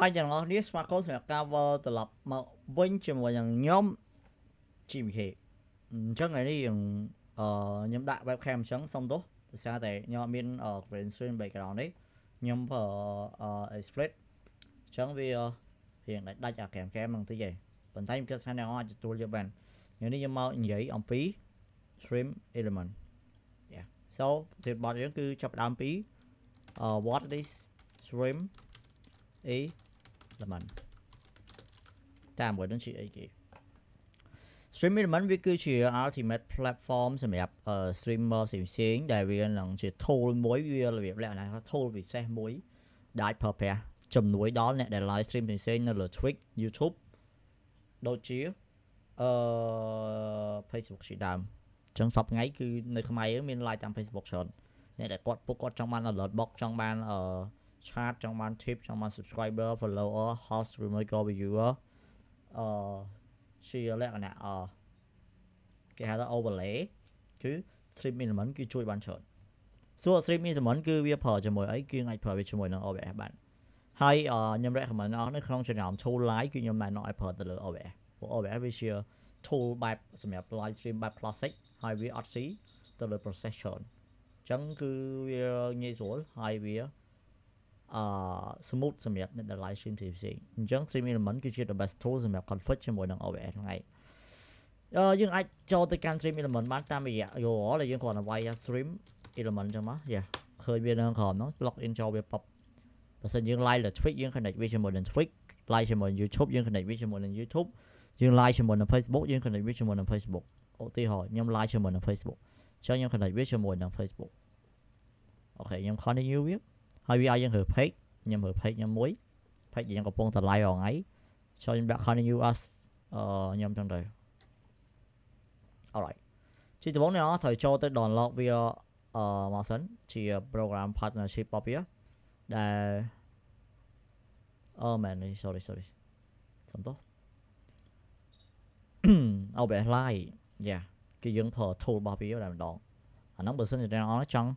ហើយទាំងអស់នេះស្វាគមន៍សម្រាប់ការវិលត្រឡប់មកវិញជាមួយនឹងខ្ញុំ GMK អញ្ចឹងថ្ងៃនេះយើងអឺខ្ញុំដាក់ webcam អញ្ចឹងសុំទោសដោយសារតែខ្ញុំអត់មាន green screen background នេះខ្ញុំប្រើអឺ split អញ្ចឹងវារៀងដាច់អា cam cam ហ្នឹងតិចឯងប៉ុន្តែខ្ញុំគិតថាអ្នកអាចទទួលយកបានថ្ងៃនេះខ្ញុំមកនិយាយអំពី stream element yeah so ទីបត់យើងគឺចាប់ដើមពី what is stream a lemon តាមមួយនឹងជាអីគេ streaming lemon វាគឺជា ultimate platform សម្រាប់ streamer ផ្សេងៗដែលវានឹងជា tool មួយវារបៀបលក្ខណៈថា tool ពិសេសមួយដែលប្រើប្រាស់ជំនួយដល់អ្នកដែល live stream ផ្សេងៗនៅលើ Twitch YouTube ដូចជាអឺ Facebook ជាដើមអញ្ចឹងសពថ្ងៃគឺនៅខ្មែរមាន live តាម Facebook ច្រើនអ្នកដែលគាត់ពួកគាត់ចង់បាន alert box ចង់បានអឺឆាតចង់បាន tip ចង់បាន subscriber follower host ឬមួយក៏ viewer អឺជាលក្ខណៈអគេហៅថា overlay គឺ strip minimum គឺជួយបានច្រើនសួរ strip minimum គឺវាប្រើជាមួយអីគឺអាចប្រើវាជាមួយនឹង OBS បានហើយខ្ញុំ recommend អស់នៅក្នុង channel tool live គឺខ្ញុំណែនាំឲ្យប្រើទៅលើ OBS ព្រោះ OBS វាជា tool បែបសម្រាប់ live stream បែប classic ហើយវាអត់ស៊ីទៅលើ processor អញ្ចឹងគឺវាងាយស្រួលហើយវាអឺ smooth សម្រាប់អ្នកដែល live stream ផ្សេងៗអញ្ចឹង stream element គឺជា the best tool សម្រាប់ config ជាមួយនឹង OBS ហ្នឹងឯងអឺយើងអាចចូលទៅកាន់ stream element បានតាមរយៈ URL ដែលយើងគ្រាន់តែវាយ stream element ចឹងមកយ៉ាឃើញវានៅក្រោមហ្នឹង log in ចូលវាប៉ុបបើសិនយើង live លើ Twitch យើង connect វាជាមួយនឹង Twitch live ជាមួយនឹង YouTube យើង connect វាជាមួយនឹង YouTube យើង live ជាមួយនឹង Facebook យើង connect វាជាមួយនឹង Facebook ឧទាហរណ៍ខ្ញុំ live ជាមួយនឹង Facebook ចឹងខ្ញុំ connect វាជាមួយនឹង Facebook អូខេខ្ញុំ continue វាហើយវាឲ្យយើងរើ page ខ្ញុំរើ page ខ្ញុំមួយ page យើងកំពុងតម្លៃរងៃចូលខ្ញុំដាក់ continue as អឺខ្ញុំចឹងទៅ alright ជាដំបូងអ្នកត្រូវចូលទៅ download វាអឺមកសិនជា program partnership របស់វាដែលអូមែន sorry sorry សំទោសអូបេឡាយយ៉ាគឺយើងប្រើ tool របស់វាតែម្ដងអាហ្នឹងបើសិនជាអ្នកអរចង់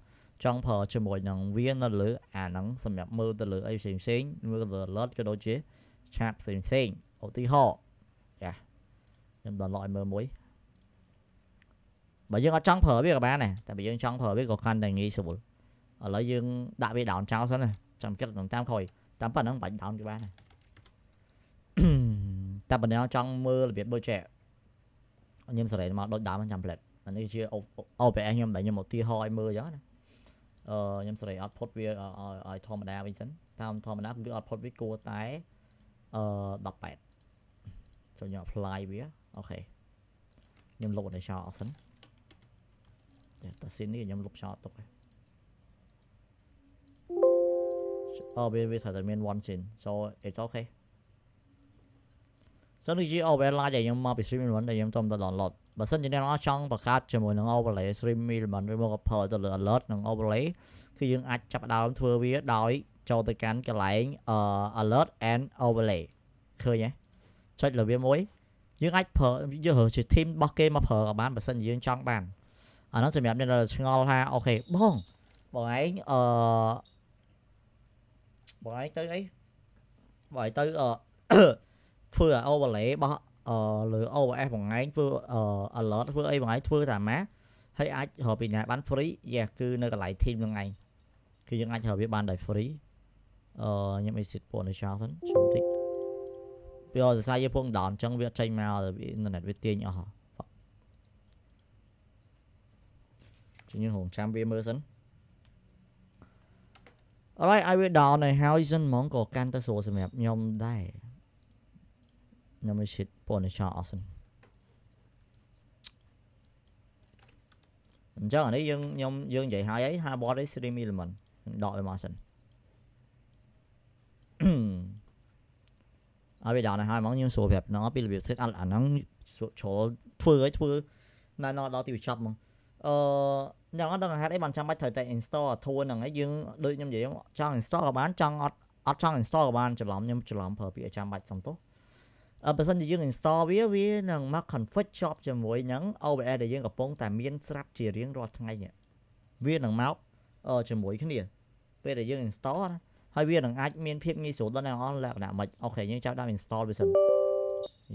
ចង់ប្រើជាមួយនឹងវានៅលើអាហ្នឹងសម្រាប់មើលទៅលើអីផ្សេងផ្សេងមើលលើ alert ក៏ដូចជាឆាតផ្សេងផ្សេងឧទាហរណ៍ចាខ្ញុំ download ឲ្យមើលមួយបើយើងអត់ចង់ប្រើវាក៏បានដែរតែបើយើងចង់ប្រើវាក៏កាន់តែងាយស្រួលឥឡូវយើងដាក់វា down ចោលសិនណាចាំគិតនឹងតាមក្រោយតាមប៉ុណ្ណឹងបាច់ down ក៏បានដែរតែបើអ្នកចង់មើលរបៀបដូចជាខ្ញុំសរេមកដូចដើមចាំផ្លិតអានេះជា OBS ខ្ញុំដែលខ្ញុំឧទាហរណ៍ឲ្យមើលអញ្ចឹងណាអឺខ្ញុំស្រីអត់ផុតវាឲ្យធម្មតាវិញសិនតាមធម្មតាឬអត់ផុតវាគួរតែអឺ18ចូលខ្ញុំ apply វាអូខេខ្ញុំលុបអត់ឲ្យឆោអស់សិនចាតើស៊ីននេះខ្ញុំលុបឆោទុកហើយអូវាវាថាតែមាន one sin so it's okay សិននេះជាអូវាឡាយដែលខ្ញុំមកពី stream មិនដែលខ្ញុំចូលទៅ download បើសិនជាអ្នកទាំងអស់ចង់បង្កើតជាមួយនឹង overlay stream element ឬមក apply ទៅលើ alert និង overlay គឺយើងអាចចាប់ដើមធ្វើវាដោយចូលទៅកាន់កន្លែង alert and overlay ឃើញទេចុចលើវាមួយយើងអាចប្រើយើងរើសជា team របស់គេមកប្រើក៏បានបើសិនជាយើងចង់បានអានោះសម្រាប់អ្នកដែលឆ្ងល់ថាអូខេបងបងឯងអឺបងឯងទៅអីបងឯងទៅអឺធ្វើ overlay របស់អឺលើ OS បងឯងធ្វើអឺ alert ធ្វើអីបងឯងធ្វើតាមណាហើយអាចរកពីណាបាន free យ៉ាគឺនៅកន្លែង team នឹងឯងគឺយើងអាចរកវាបានដោយ free អឺខ្ញុំ exit ពណ៌នៅចោលសិនចាំតិចពីអត់សរសៃយើងពង down អញ្ចឹងវាចេញមកអ៊ីនធឺណិតវាទាញអស់ជាងហងចាំវាមើលសិន Alright I will down ហើយហើយសិនហ្មងក៏កាន់តែស្រួលសម្រាប់ខ្ញុំដែរ Nummer shit på en shot អស់សិនអញ្ចឹងអានេះយើងខ្ញុំយើងនិយាយហើយហើយ Harbot នេះ stream element ដកវាមកសិនអត់វាដល់ហើយមកខ្ញុំសួរប្រាប់ហ្នឹងពីរបៀប set up អាហ្នឹងចូលធ្វើឲ្យធ្វើណែនាំដល់ទីចប់ហ្មងអឺយ៉ាងអត់ដឹងហេតុអីបានចាំបាច់ត្រូវតែ install អាធួហ្នឹងហើយយើងដូចខ្ញុំនិយាយចង់ install ក៏បានចង់អត់អត់ចង់ install ក៏បានច្រឡំខ្ញុំច្រឡំប្រើពាក្យចាំបាច់សំទោសបើសិនជាយើង install វាវានឹងមក config ជាប់ជាមួយនឹង OBS ដែលយើងកំពុងតែមានស្រាប់ជារៀងរាល់ថ្ងៃនេះវានឹងមកជាមួយគ្នាពេលដែលយើង install ណាហើយវានឹងអាចមានភាពងាយស្រួលដល់អ្នកអស់លក្ខណៈមិនអូខេយើងចាប់ដាក់ install វាសិន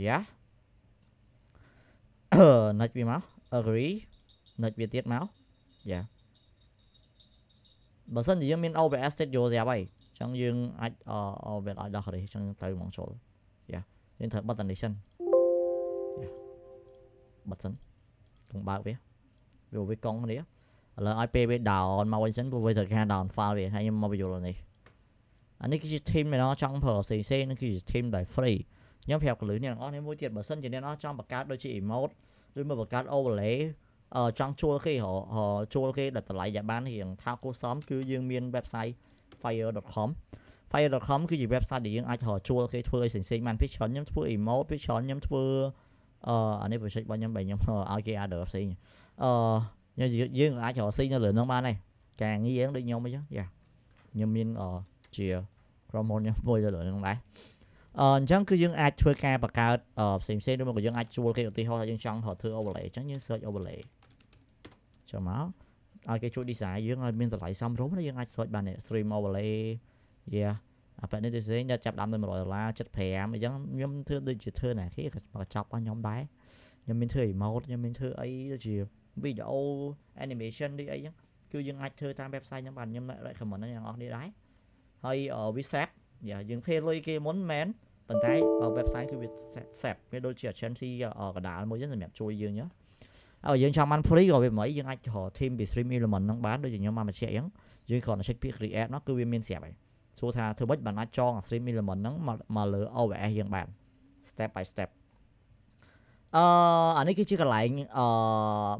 យ៉ាណាច់វាមក agree ណាច់វាទៀតមកយ៉ាបើសិនជាយើងមាន OBS Studio ស្រាប់ហើយអញ្ចឹងយើងអាចវាឲ្យដោះរីអញ្ចឹងទៅហ្មងចូលយ៉ាយើងត្រូវបិទអានេះសិនបិទសិនកុំបើកវាវាវាកង់នេះឥឡូវឲ្យពេលវា down មកវិញសិនព្រោះវាត្រូវការ down file វាហើយខ្ញុំមកបញ្យល់នេះអានេះគឺជា team ដែលចង់ប្រើផ្សេងផ្សេងនឹងគឺជា team ដែល free ខ្ញុំប្រាប់កលលឺអ្នកទាំងអស់នេះមួយទៀតបើសិនជាអ្នកទាំងអស់ចង់បង្កើតដូចជា emote ឬមកបង្កើត overlay អឺចង់ជួលគេហៅជួលគេដល់តម្លៃយ៉ាងបានរៀងថាគួរសមគឺយើងមាន website fire.com fire.com គឺជា website ដែលយើងអាចរកជួលគេធ្វើឲ្យផ្សេងៗបាន picture ខ្ញុំធ្វើ emote picture ខ្ញុំធ្វើអឺអានេះ project របស់ខ្ញុំបែរខ្ញុំឲ្យគេ order ផ្សេងអឺយើងអាចរកស៊ីនៅលើនោះបានដែរការងារដូចខ្ញុំអញ្ចឹងយ៉ាខ្ញុំមានអឺជាក្រុមហ៊ុនខ្ញុំមួយនៅលើនោះដែរអញ្ចឹងគឺយើងអាចធ្វើការបង្កើតផ្សេងផ្សេងឬមកយើងអាចជួលគេឧទាហរណ៍ថាយើងចង់ធ្វើ overlay អញ្ចឹងយើង search overlay ចូលមកឲ្យគេជួយ design យើងឲ្យមានតម្លៃសមរម្យហើយយើងអាច search បាន stream overlay yeah អាប៉ែនេះទៅផ្សេងដល់ចាប់ដាំដល់100ដុល្លារ75អញ្ចឹងខ្ញុំធ្វើដូចជាធ្វើណាគេក៏ចប់របស់ខ្ញុំដែរខ្ញុំមានធ្វើ remote ខ្ញុំមានធ្វើអីដូចជា video animation ដូចអីអញ្ចឹងគឺយើងអាចធ្វើតាម website ខ្ញុំបាទខ្ញុំ recommend ដល់អ្នកនរគ្នាដែរហើយ WhatsApp យើងភេលុយគេមុនមែនប៉ុន្តែ website គឺវា set វាដូចជា agency កណ្ដាលមួយចឹងសម្រាប់ជួយយើងចឹងហើយយើងចង់បាន free ក៏វាមិនអីយើងអាចរក team ពី stream element ហ្នឹងបានដូចជាខ្ញុំមកបញ្ជាក់ចឹងយើងគ្រាន់តែ check ពាក្យ create នោះគឺវាមានស្រាប់ហើយសួរថាធ្វើម៉េចបានអាចចងអា stream element ហ្នឹងមកលើ OS យើងបាន step by step អឺអានេះគឺជាកន្លែងអឺ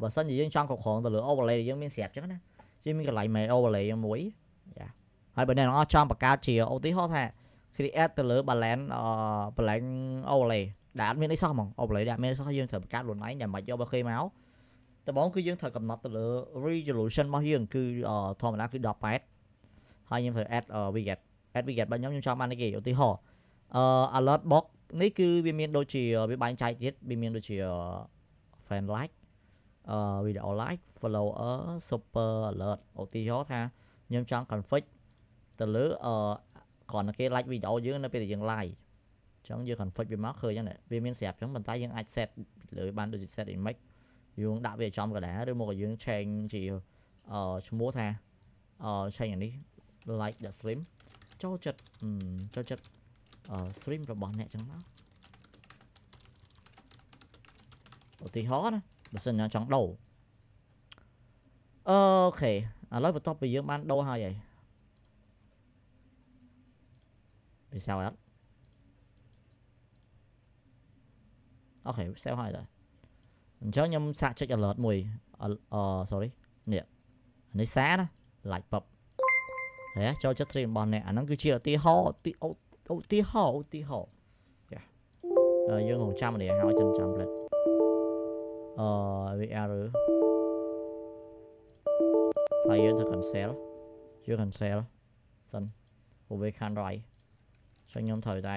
បើសិនជាយើងចង់គ្រប់គ្រងទៅលើ overlay យើងមានស្រាប់ចឹងណាជាមានកន្លែង main overlay មួយយ៉ាហើយបើអ្នកទាំងអស់ចង់បង្កើតជាឧទាហរណ៍ថា create ទៅលើ balance អឺ balance overlay ដែលអត់មានអីសោះហ្មង overlay ដែលអត់មានអីសោះយើងត្រូវបង្កើតខ្លួនឯងដែលមិនយករបស់គេមកតបងគឺយើងត្រូវកំណត់ទៅលើ resolution របស់យើងគឺធម្មតាគឺ18ហើយខ្ញុំត្រូវ add widget Advocate របស់ខ្ញុំខ្ញុំចង់បានអីគេឧទាហរណ៍អឺ alert box នេះគឺវាមានដូចជាវាបែងចែកទៀតវាមានដូចជា fan like អឺ video like follower super alert ឧទាហរណ៍ថាខ្ញុំចង់ config ទៅលើអឺគ្រាន់តែគេ like វីដេអូយើងនៅពេលដែលយើង live អញ្ចឹងយើង config វាមកឃើញហ្នឹងវាមានស្រាប់អញ្ចឹងប៉ុន្តែយើងអាច set លើបានដូចជា set image យើងដាក់វាចំកណ្ដាលឬមកយើង change ជាអឺឈ្មោះថាអឺ change អានេះ like the slim ចូលចិត្តចូលចិត្ត stream របស់អ្នកចឹងមកឧទាហរណ៍ណាបើសិនយើងចង់ដូរអូខេឥឡូវបន្ទាប់ពីយើងបានដូរហើយហើយវាសៅអត់អូខេវាសៅហើយតើអញ្ចឹងខ្ញុំសាកចុច alert មួយអឺ sorry នេះនេះសាណា like pub đấy ចូលចិត្ត stream របស់អ្នកអាហ្នឹងគឺជាឧទាហរណ៍ឧទាហរណ៍ឧទាហរណ៍ចាយើងរងចាំនេះហើយចាំចាំផ្លិតអឺ VR ហើយយើងទៅ cancel យើង cancel សិនព្រោះវាខាន right ចឹងខ្ញុំត្រូវតែ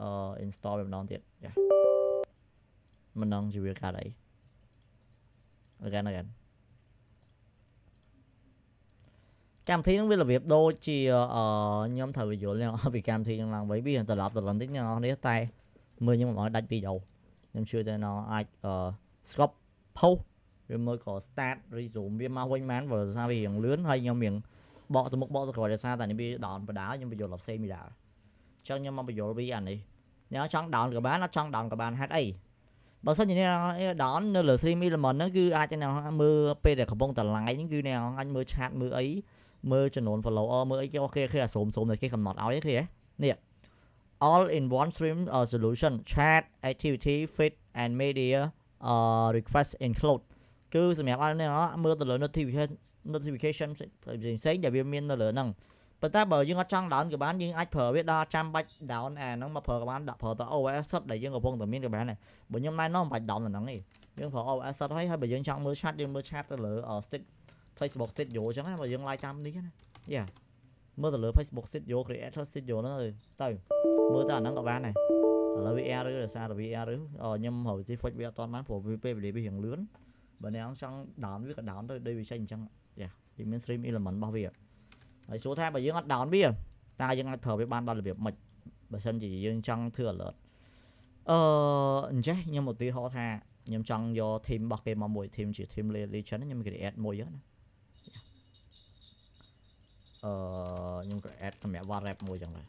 អឺ install វាម្ដងទៀតចាមិនដឹងជាវាកាត់អី again again កម្មវិធីនឹងវារបៀបដូចជាអឺខ្ញុំត្រូវបញ្យល់ពីកម្មវិធីនឹងឡើងវិញវាត្រឡប់ត្រឡប់បន្តិចអ្នកនរនេះតែមើលខ្ញុំមិនអោយដាច់វីដេអូខ្ញុំជឿតែអ្នកអាចអឺ scope post វាមើលក៏ start resume វាមកវិញបានព្រោះសារវារៀងលឿនហើយខ្ញុំរៀងបកទៅមុខបកទៅក្រោយដោយសារតែនេះវាដោនបដាខ្ញុំបញ្យល់ដល់ផ្សេងមិនដែរអញ្ចឹងខ្ញុំមកបញ្យល់ពីអានេះអ្នកចង់ដោនក៏បានអត់ចង់ដោនក៏បានហេតុអីបើសិនជាអ្នកដោននៅលើ stream element ហ្នឹងគឺអាចអ្នកមើលពេលដែលកំពុងតឡាយហ្នឹងគឺអ្នកអាចមើលឆាតមើលអីមើលចំនួន follower មើលអីគេអស់គេគេអាស្រមស្រមតែគេកំណត់ឲ្យគេនេះ all in one stream uh, solution chat activity feed and media uh, request include គឺសម្រាប់ឲ្យអ្នកមើលទៅលើ notification notification ផ្សេងៗដែលវាមាននៅលើហ្នឹងប៉ុន្តែបើយើងអត់ចង់ down ក៏បានយើងអាចប្រើវាដល់ចាំបាច់ down អាហ្នឹងមកប្រើក៏បានដាក់ប្រើទៅ OS សិតដែលយើងកំពុងតែមានក៏បានដែរបើខ្ញុំណែនាំមិនបាច់ down អាហ្នឹងទេយើងប្រើ OS សិតហើយហើយបើយើងចង់មើលឆាតយើងមើលឆាតទៅលើ stick Facebook Studio អញ្ចឹងណាបើយើង live តាមនេះណាយ៉ាមើលទៅលើ Facebook Studio Creator Studio ហ្នឹងទៅមើលទៅអាហ្នឹងក៏បានដែរឥឡូវ VR ឬដោយសារ VR ឬខ្ញុំហៅជី Fox វាអត់តាន់បានព្រោះវាពេលវេលាវារៀងលឿនបើអ្នកចង់ down វាក៏ down ទៅដូចវាចេញអញ្ចឹងយ៉ាវាមាន stream element របស់វាហើយសួរថាបើយើងអត់ down វាតើយើងអាចប្រើវាបានដល់របៀបម៉េចបើសិនជាយើងចង់ធ្វើ alert អឺអញ្ចេះខ្ញុំឧទាហរណ៍ថាខ្ញុំចង់យក team របស់គេមកមួយ team ជា team legend ខ្ញុំ create មួយហ្នឹងណាអឺខ្ញុំ create សម្រាប់ WhatsApp មួយចឹងដែរ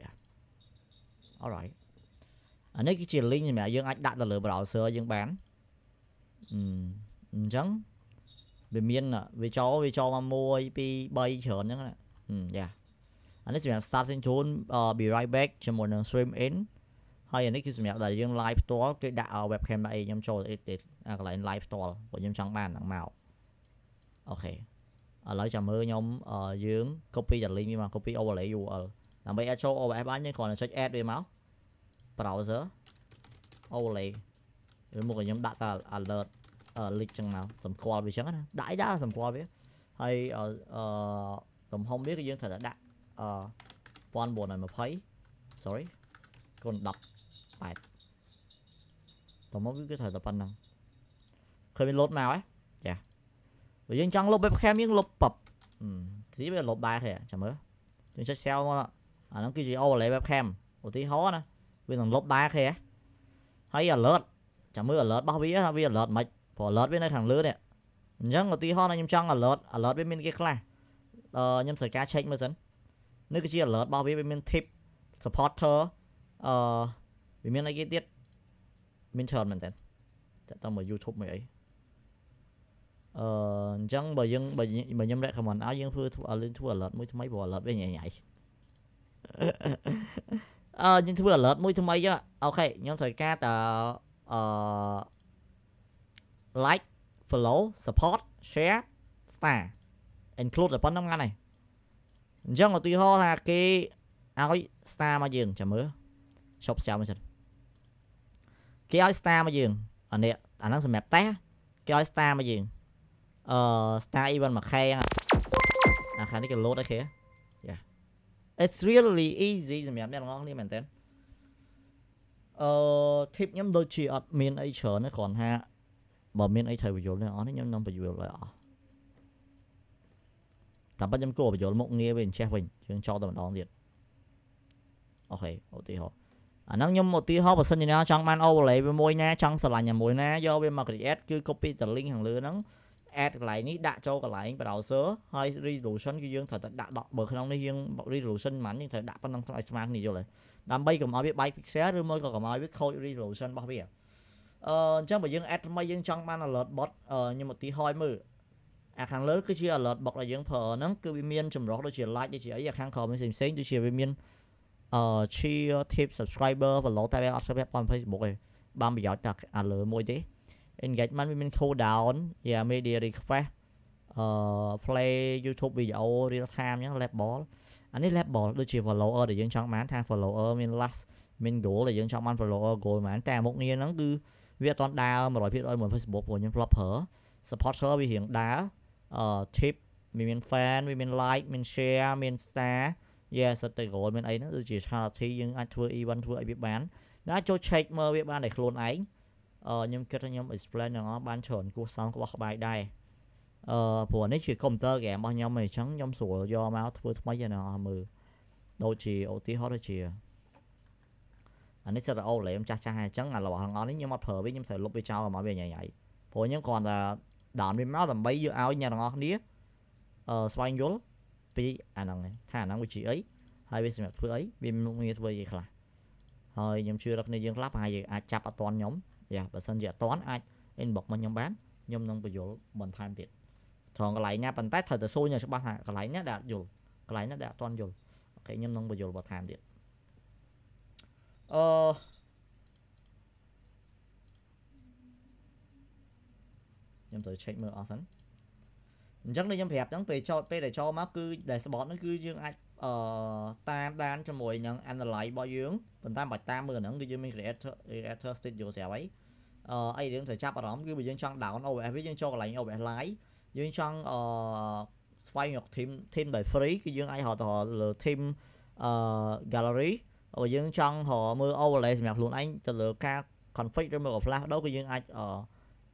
បាទ Alright អានេះគឺជា link សម្រាប់យើងអាចដាក់ទៅលើ browser យើងបានអញ្ចឹងវាមានវាចូលវាចូលមក1 2 3ច្រើនហ្នឹងណាយ៉ាអានេះសម្រាប់ starting tune be right back ជាមួយនឹង stream in ហើយអានេះគឺសម្រាប់ដែលយើង live ផ្ទាល់គេដាក់ webcam ដាក់អីខ្ញុំចូល edit អាកន្លែង live ផ្ទាល់ព្រោះខ្ញុំចង់បានហ្នឹងមកអូខេឥឡូវចាំមើលខ្ញុំយើង copy ចលីងនេះមក copy overlay URL ដើម្បី add show OBS បានយើងគ្រាន់តែចុច add វាមក browser overlay ឬមកខ្ញុំដាក់តែ alert link ចឹងមកសម្គាល់វាចឹងណាដាក់អីដាក់សម្គាល់វាហើយអឺទំហំវាគឺយើងត្រូវតែដាក់អឺ1920 sorry គុណ10 8តោះមកគឺត្រូវតែប៉ុណ្្ណឹងឃើញវាលោតមកហ៎ចាបើយើងចង់លុប webcam យើងលុបបបទីវាលុបដែរទេចាំមើលយើងចុច cell មកអាហ្នឹងគឺជា overlay webcam ឧទាហរណ៍ណាវានឹងលុបដែរទេហើយ alert ចាំមើល alert របស់វាថាវា alert មិនព្រោះ alert វានៅខាងលើនេះអញ្ចឹងឧទាហរណ៍ណាខ្ញុំចង់ alert alert វាមានគេខ្លះខ្ញុំត្រូវការ check មើលសិននេះគឺជា alert របស់វាវាមាន tip supporter អឺវាមានអីគេទៀតមានច្រើនមែនតើតើមក YouTube មួយអីអឺអញ្ចឹងបើយើងបើខ្ញុំ recommend ឲ្យយើងធ្វើយើងធ្វើ alert មួយថ្មីព្រោះ alert វិញញ៉ៃញ៉ៃអឺយើងធ្វើ alert មួយថ្មីអូខេខ្ញុំត្រូវការតអឺ like follow support share star include តែប៉ុណ្្នឹងហ្នឹងហើយអញ្ចឹងឧទាហរណ៍ថាគេឲ្យ star មកយើងចាំមើលឈប់ស្ចាំមកសិនគេឲ្យ star មកយើងអានេះអាហ្នឹងសម្រាប់តេសគេឲ្យ star មកយើងអឺ Star Event មួយខែអាខាងនេះគេ load ឲ្យគេ Yeah It's really easy សម្រាប់អ្នកទាំងអស់គ្នាមែនតើអឺ tip ខ្ញុំដូចជាអត់មានអីច្រើនទេគ្រាន់ថាបើមានអីត្រូវបញ្យល់អ្នកទាំងអស់នេះខ្ញុំនាំបញ្យល់ឲ្យអស់តាមពិតខ្ញុំគួរបញ្យល់មុខងារវាអញ្ចេះវិញយើងចោលតែម្ដងទៀតអូខេឧទាហរណ៍អាហ្នឹងខ្ញុំឧទាហរណ៍បើសិនជាអ្នកចង់បាន overlay ជាមួយណាចង់ស្រឡាញ់ជាមួយ ណាយកវាមក create គឺ copy ទៅ link ខាងលើហ្នឹង add កន្លែងនេះដាក់ចូលកន្លែង browser ហើយ resolution គឺយើងត្រូវតែដាក់10បើក្នុងនេះយើង resolution ប៉ុន្មានយើងត្រូវដាក់ប៉ុណ្ណឹងឲ្យស្មើគ្នាយល់ហើយដើម្បីកុំឲ្យវាបែក pixel ឬមួយក៏កុំឲ្យវាខូច resolution របស់វាអឺអញ្ចឹងបើយើង add ថ្មីយើងចង់បាន alert bot ខ្ញុំឧទាហរណ៍មើលអាខាងលើគឺជា alert box ដែលយើងប្រើហ្នឹងគឺវាមានចម្រុះដូចជា like ដូចជាអីអាខាងក្រោមផ្សេងផ្សេងដូចជាវាមានអឺ share tip subscriber follow តែវាអត់ស្គាល់ពាន់ Facebook ទេបានប្រយោជន៍តែអាលើមួយទេ engagement វាមាន cool down យ៉ា media request អឺ play YouTube video real time អញ្ចឹង label អានេះ label ដូចជា follower ដែលយើងចង់បានថា follower មាន last មាន goal ដែលយើងចង់បាន follower goal ប៉ុន្មានតែមុខងារហ្នឹងគឺវាអត់តដើរ100%មួយ Facebook ព្រោះខ្ញុំធ្លាប់ប្រើ supporter វារៀងដើរអឺ tip វាមាន fan វាមាន like មាន share មាន star យ៉ាសិតទៅ goal មានអីហ្នឹងដូចជា charity យើងអាចធ្វើ event ធ្វើអីវាបានណាចូល check មើលវាបានតែខ្លួនឯងខ្ញុំគិតថាខ្ញុំ explain ដល់អ្នកបានច្រើនគួសសំក្បោះក្បាយដែរអឺព្រោះនេះជា computer game របស់ខ្ញុំអញ្ចឹងខ្ញុំស្រួលយកមកធ្វើថ្មីឲ្យអ្នកមើលដូចជាឧទាហរណ៍ដូចជាអានេះសិតអូលេខ្ញុំចាស់ចាស់ហើយអញ្ចឹងអារបស់ទាំងអស់នេះខ្ញុំអត់ប្រើវាខ្ញុំត្រូវលុបវាចោលមកវាញ៉ៃញ៉ៃព្រោះខ្ញុំគ្រាន់តែដើមវាមកដើម្បីយកឲ្យអ្នកទាំងអស់គ្នាអឺស្វែងយល់ពីអាហ្នឹងថាអាហ្នឹងវាជាអីហើយវាសម្រាប់ធ្វើអីវាមុខងារធ្វើអីខ្លះហើយខ្ញុំជឿដល់គ្នាយើងខ្លះប្រហែលយើងអាចចាប់អត់តាន់ខ្ញុំយ៉ាបើសិនជាអត់តាន់អាច inbox មកខ្ញុំបានខ្ញុំនឹងបញ្យល់បន្ថែមទៀតត្រង់កន្លែងណាប៉ុន្តែត្រូវតែសួរខ្ញុំច្បាស់ថាកន្លែងណាដែលអត់យល់កន្លែងណាដែលអត់តាន់យល់អូខេខ្ញុំនឹងបញ្យល់បន្ថែមទៀតអឺខ្ញុំត្រូវ check មើលអស់សិនអញ្ចឹងដូចខ្ញុំប្រាប់ហ្នឹងពេលចោតពេលដែលចោលមកគឺដែល spot ហ្នឹងគឺយើងអាចអឺតាមដានជាមួយនឹង analyze របស់យើងប៉ុន្តែបើតាមមើលហ្នឹងគឺយើងមាន creator creator studio ស្រាប់ហើយអឺអីយើងត្រូវចាប់អារម្មណ៍គឺបើយើងចង់ down OBS វាយើងចូលកន្លែង OBS live យើងចង់អឺស្វែងរក team team ដែល free គឺយើងអាចហៅទៅលើ team អឺ gallery បើយើងចង់ហៅមើល overlay សម្រាប់ខ្លួនឯងទៅលើការ config ឬមក flash ដូរគឺយើងអាចអឺ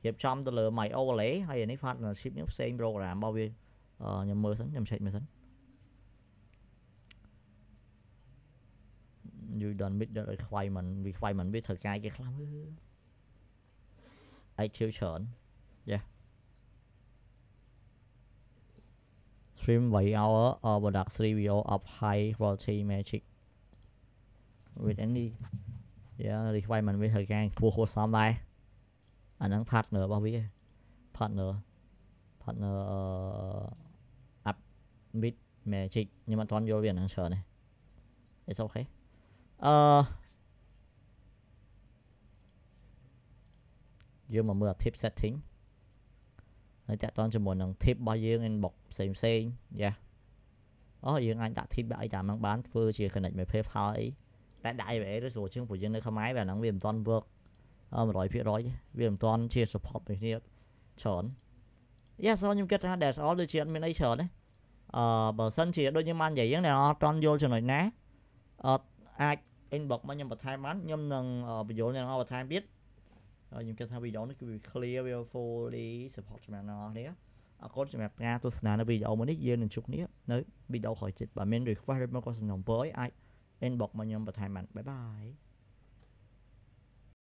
រៀបចំទៅលើ my overlay ហើយនេះ partnership នឹងផ្សេង program របស់វាខ្ញុំមើលសិនខ្ញុំ check មើលសិន you don't meet the requirement requirement với thời gian cái lắm execution yeah stream by hour or product video of high quality magic with any yeah requirement với thời gian phù hợp xong đây anh đang partner bao biết partner partner uh, up with magic nhưng mà toàn vô biển đang chờ này it's okay អឺយើងមកមើល tip setting ហើយតាក់ទងជាមួយនឹង tip របស់យើង inbox ផ្សេងផ្សេងយ៉ាអូយើងអាចដាក់ tip ដាក់អីតាមហ្នឹងបានធ្វើជា connect my page ហើយតែដាក់ email ឬស្រួលជាងព្រោះយើងនៅខ្មែរវាហ្នឹងវាមិនទាន់ work 100%វាមិនទាន់ជា support ពីគ្នាច្រើនយ៉ាសោះខ្ញុំគិតថា that's all ដូចជាអត់មានអីច្រើនទេអឺបើសិនជាដូចយើងបាននិយាយហ្នឹងអ្នកអត់ទាន់យល់ចំណុចណាអត់អាច inbox មកខ្ញុំបន្ថែមបានខ្ញុំនឹងបញ្យល់អ្នកបន្ថែមទៀតខ្ញុំគិតថាវីដេអូនេះគឺ clear will fully support សម្រាប់អ្នកនរនេះអរគុណសម្រាប់ការទស្សនានៅវីដេអូមួយនេះយើងនឹងជួបគ្នានៅវីដេអូក្រោយទៀតបើមាន request ឬមកក៏សំណពរឲ្យអាច inbox មកខ្ញុំបន្ថែមបានបាយបាយ